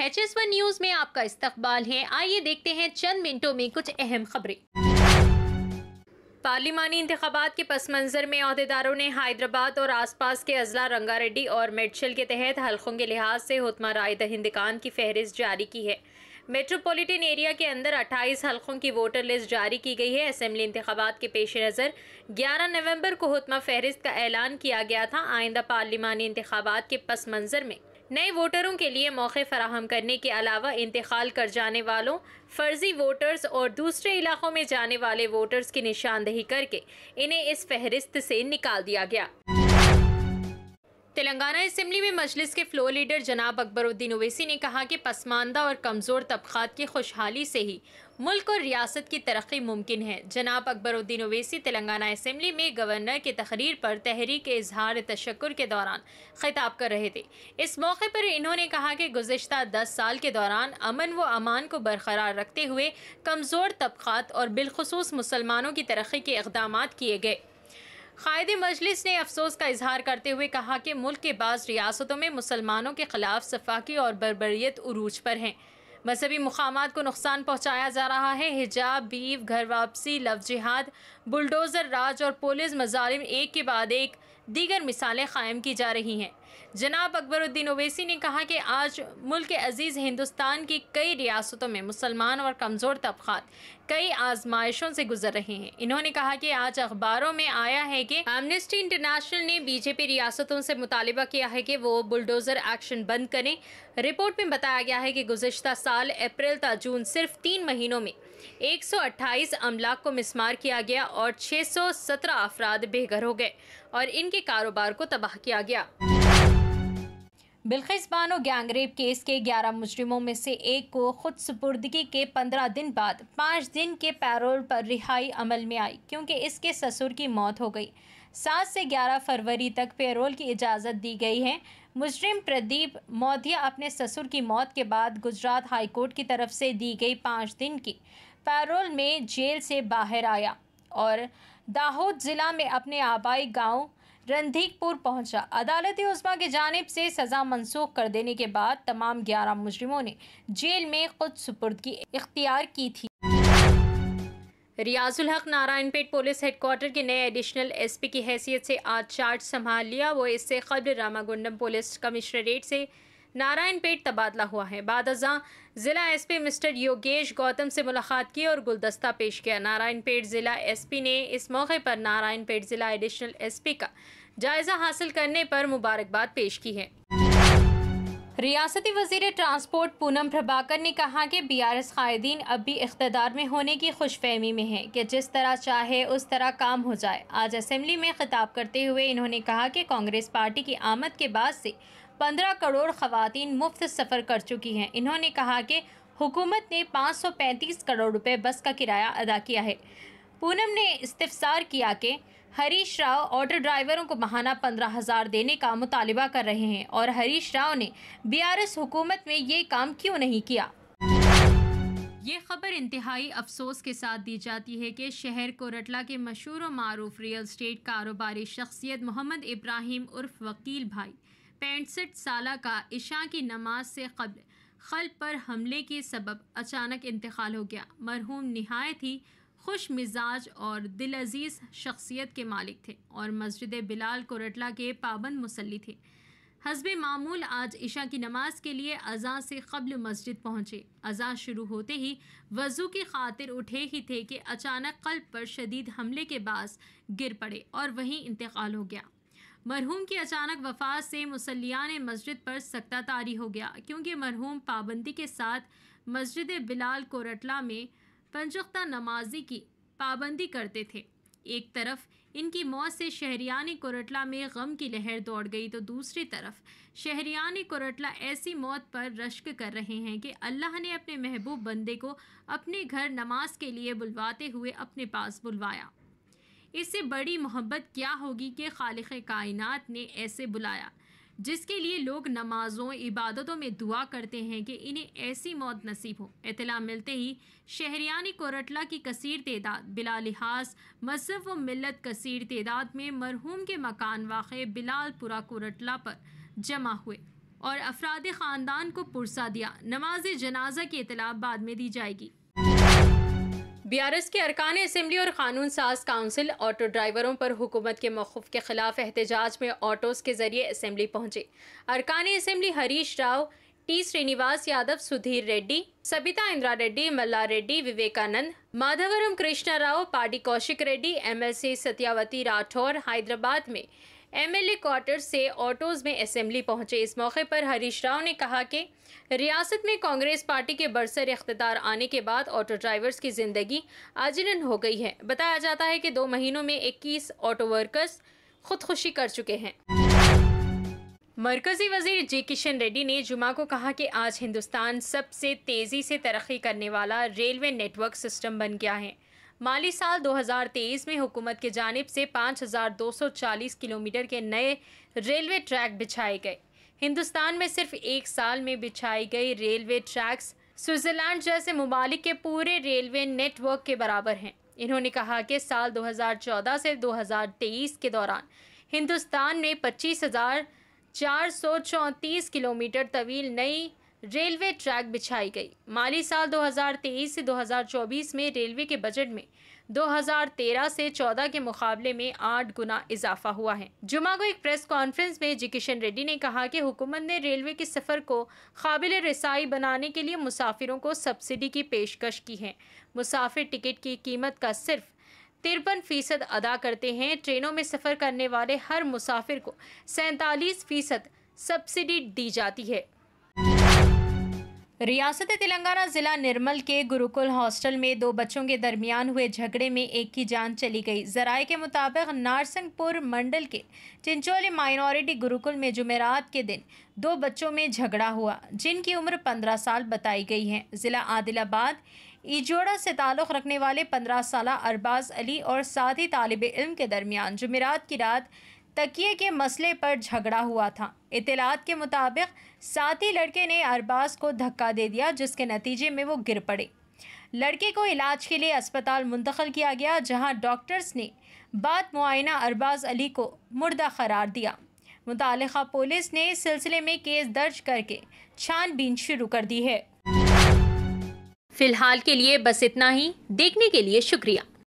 H S one news में आपका इस्तकबाल है आइए देखते हैं चंद मिनटों में कुछ अहम खबरें पार्लिमानी इंतबात के पस मंज़र में अहदेदारों ने हैदराबाद और आसपास के अजला रंगारेड्डी और मेडशल के तहत हल्कों के लिहाज से हुतमा राय हिंदकान की फहरिस्त जारी की है मेट्रोपॉलिटन एरिया के अंदर 28 हलकों की वोटर लिस्ट जारी की गई है असम्बली इंतबात के पेश नज़र 11 नवंबर को हुतमा फहरिस्त का ऐलान किया गया था आइंदा पार्लिमानी इंतबात के पस मंज़र में नए वोटरों के लिए मौके फराहम करने के अलावा इंतकाल कर जाने वालों फर्जी वोटर्स और दूसरे इलाकों में जाने वाले वोटर्स की निशानदेही करके इन्हें इस फहरिस्त से निकाल दिया गया तेलंगाना असम्बली में मजलिस के फ्लो लीडर जनाब अकबरुद्दीन ओवैसी ने कहा कि पसमानदा और कमज़ोर तबक़ात की खुशहाली से ही मुल्क और रियासत की तरक्की मुमकिन है जनाब अकबरुद्दीन ओवैसी तेलंगाना असम्बली में गवर्नर की तकरीर पर तहरीक इजहार तशक्र के दौरान खिताब कर रहे थे इस मौके पर इन्होंने कहा कि गुज्त दस साल के दौरान अमन व अमान को बरकरार रखते हुए कमज़ोर तबक़ात और बिलखसूस मुसलमानों की तरक्की के इकदाम किए गए कायद मजलिस ने अफसोस का इजहार करते हुए कहा कि मुल्क के बाद रियासतों में मुसलमानों के खिलाफ सफाकी और बरबरीत अरूज पर हैं मजहबी मकाम को नुकसान पहुँचाया जा रहा है हिजाब बीव घर वापसी लफ जिहाद बुलडोज़र राज और पुलिस मजालिम एक के बाद एक दीगर मिसालें कायम की जा रही हैं जनाब अकबरुद्दीन ओवैसी ने कहा कि आज मुल्क अजीज़ हिंदुस्तान की कई रियासतों में मुसलमान और कमज़ोर तबक़ात कई आजमाइशों से गुजर रहे हैं इन्होंने कहा कि आज अखबारों में आया है कि एमनेस्टी इंटरनेशनल ने बीजेपी रियासतों से मुतालबा किया है कि वो बुलडोज़र एक्शन बंद करें रिपोर्ट में बताया गया है कि गुजशत साल अप्रैल तक जून सिर्फ तीन महीनों में 128 अमलाक को मिसमार किया गया और 617 अफराद बेघर हो गए और इनके कारोबार को तबाह किया गया बिल्खिस बानो गैंगरेप केस के 11 मुजरिमों में से एक को खुद सुपुर्दगी के 15 दिन बाद पाँच दिन के पैरोल पर रिहाई अमल में आई क्योंकि इसके ससुर की मौत हो गई सात से ग्यारह फरवरी तक पेरोल की इजाज़त दी गई है मुजरिम प्रदीप मौधिया अपने ससुर की मौत के बाद गुजरात हाईकोर्ट की तरफ से दी गई पाँच दिन की पैरोल में जेल से बाहर आया और दाहोद ज़िला में अपने आबाई गांव रंधीकपुर पहुंचा अदालती उस्मा की जानब से सज़ा मनसूख कर देने के बाद तमाम ग्यारह मुजरिमों ने जेल में खुद सुपुर्दगी इख्तियार की थी रियाजुल हक नारायणपेट पुलिस हेडकोार्टर के नए एडिशनल एसपी की हैसियत से आज चार्ज संभाल लिया वो इससे कब्र रामागुंडम पुलिस कमिश्नरेट से नारायणपेट तबादला हुआ है बाद अजा जिला एसपी मिस्टर योगेश गौतम से मुलाकात की और गुलदस्ता पेश किया नारायणपेट जिला एसपी ने इस मौके पर नारायणपेट जिला एडिशनल एसपी का जायजा हासिल करने पर मुबारकबाद पेश की है रियासती वजीर ट्रांसपोर्ट पूनम प्रभाकर ने कहा कि बी आर एस कायदीन अब भी इकतदार में होने की खुश फहमी में है कि जिस तरह चाहे उस तरह काम हो जाए आज असम्बली में खिताब करते हुए इन्होंने कहा कि कांग्रेस पार्टी की आमद के बाद से पंद्रह करोड़ खवतिन मुफ्त सफ़र कर चुकी हैं इन्होंने कहा कि हुकूमत ने पाँच सौ पैंतीस करोड़ रुपये बस का किराया अदा किया है पूनम ने इस्तफसार किया कि हरीश राव ऑटो ड्राइवरों को महाना पंद्रह हज़ार देने का मुतालबा कर रहे हैं और हरीश राव ने बी आर एस हुकूमत में ये काम क्यों नहीं किया ये खबर इंतहाई अफसोस के साथ दी जाती है कि शहर कोरटला के मशहूर व मरूफ रियल इस्टेट कारोबारी शख्सियत मोहम्मद इब्राहिम उर्फ वकील भाई पैंसठ साल का इशा की नमाज से कबल खल पर हमले के सबब अचानक इंतकाल हो गया मरहूम नहायत ही खुश मिजाज और दिल अजीज़ शख्सियत के मालिक थे और मस्जिद बिलाल कोरटला के पाबंद मुसली थे हसब मामूल आज ईशा की नमाज के लिए अज़ा से कबल मस्जिद पहुँचे अज़ा शुरू होते ही वज़ू की खातिर उठे ही थे कि अचानक कल्ब पर शदीद हमले के बास गिर पड़े और वहीं इंतकाल हो गया मरहूम की अचानक वफात से मुसलियान मस्जिद पर सख्ता तारी हो गया क्योंकि मरहूम पाबंदी के साथ मस्जिद बिलाल कोरटला में पंजुख्ता नमाजी की पाबंदी करते थे एक तरफ इनकी मौत से शहरियान कोरटला में गम की लहर दौड़ गई तो दूसरी तरफ शहरियान कोरटला ऐसी मौत पर रश्क कर रहे हैं कि अल्लाह ने अपने महबूब बंदे को अपने घर नमाज के लिए बुलवाते हुए अपने पास बुलवाया इससे बड़ी मोहब्बत क्या होगी कि खालिख कायनात ने ऐसे बुलाया जिसके लिए लोग नमाज़ों इबादतों में दुआ करते हैं कि इन्हें ऐसी मौत नसीब हो इतला मिलते ही शहरियानी कोरटला की कसर तदाद बिला लिहाज मजहब व मिलत कसर तदाद में मरहूम के मकान वाक़ बिलालपुरा कोरटला पर जमा हुए और अफराद ख़ानदान को पुरसा दिया नमाज जनाजा की इतला बाद में दी जाएगी बीआरएस के अरकान असम्बली और कानून साज काउंसिल ऑटो ड्राइवरों पर हुकूमत के मौकूफ़ के खिलाफ एहतजाज में ऑटोज़ के जरिए असम्बली पहुंचे अरकान assembly Harish Rao T Srinivas Yadav Sudhir Reddy Sabita Indira Reddy Malla Reddy Vivekananda Madhavaram Krishna Rao Padi Kaushik Reddy MLC Satyavathi Rathore Hyderabad में एमएलए क्वार्टर से ऑटोज में असेंबली पहुंचे इस मौके पर हरीश राव ने कहा कि रियासत में कांग्रेस पार्टी के बरसर इकतदार आने के बाद ऑटो ड्राइवर्स की जिंदगी आजीरन हो गई है बताया जाता है कि दो महीनों में 21 ऑटो वर्कर्स खुदकुशी कर चुके हैं मरकजी वजीर जी किशन रेड्डी ने जुमा को कहा कि आज हिंदुस्तान सबसे तेज़ी से तरक्की करने वाला रेलवे नेटवर्क सिस्टम बन गया है माली साल 2023 में हुकूमत के जानब से 5,240 किलोमीटर के नए रेलवे ट्रैक बिछाए गए हिंदुस्तान में सिर्फ एक साल में बिछाई गई रेलवे ट्रैक्स स्विट्ज़रलैंड जैसे ममालिक के पूरे रेलवे नेटवर्क के बराबर हैं इन्होंने कहा कि साल 2014 से 2023 के दौरान हिंदुस्तान में पच्चीस किलोमीटर तवील नई रेलवे ट्रैक बिछाई गई माली साल 2023 से 2024 में रेलवे के बजट में 2013 से 14 के मुकाबले में आठ गुना इजाफा हुआ है जुमा को एक प्रेस कॉन्फ्रेंस में जी किशन रेड्डी ने कहा कि हुकूमत ने रेलवे के सफ़र को काबिल रसाई बनाने के लिए मुसाफिरों को सब्सिडी की पेशकश की है मुसाफिर टिकट की कीमत का सिर्फ तिरपन फीसद अदा करते हैं ट्रेनों में सफ़र करने वाले हर मुसाफिर को सैंतालीस फीसद सब्सिडी दी जाती है रियासत तेलंगाना ज़िला निर्मल के गुरुकुल हॉस्टल में दो बच्चों के दरमियान हुए झगड़े में एक की जान चली गई जराए के मुताबिक नारसिंगपुर मंडल के चिंचोली माइनॉरिटी गुरुकुल में जुमेरात के दिन दो बच्चों में झगड़ा हुआ जिनकी उम्र पंद्रह साल बताई गई है ज़िला आदिलाबाद ईजोड़ा से ताल्लुक़ रखने वाले पंद्रह साल अरबाज अली और साथ ही तालब इल्म के दरमियान जुमेरात की रात तकिए के मसले पर झगड़ा हुआ था इतलात के मुताबिक साथी लड़के ने अरबाज को धक्का दे दिया जिसके नतीजे में वो गिर पड़े लड़के को इलाज के लिए अस्पताल मुंतकिल किया गया जहां डॉक्टर्स ने बाद मुआयना अरबाज अली को मुर्दा करार दिया मुतल पुलिस ने इस सिलसिले में केस दर्ज करके छानबीन शुरू कर दी है फिलहाल के लिए बस इतना ही देखने के लिए शुक्रिया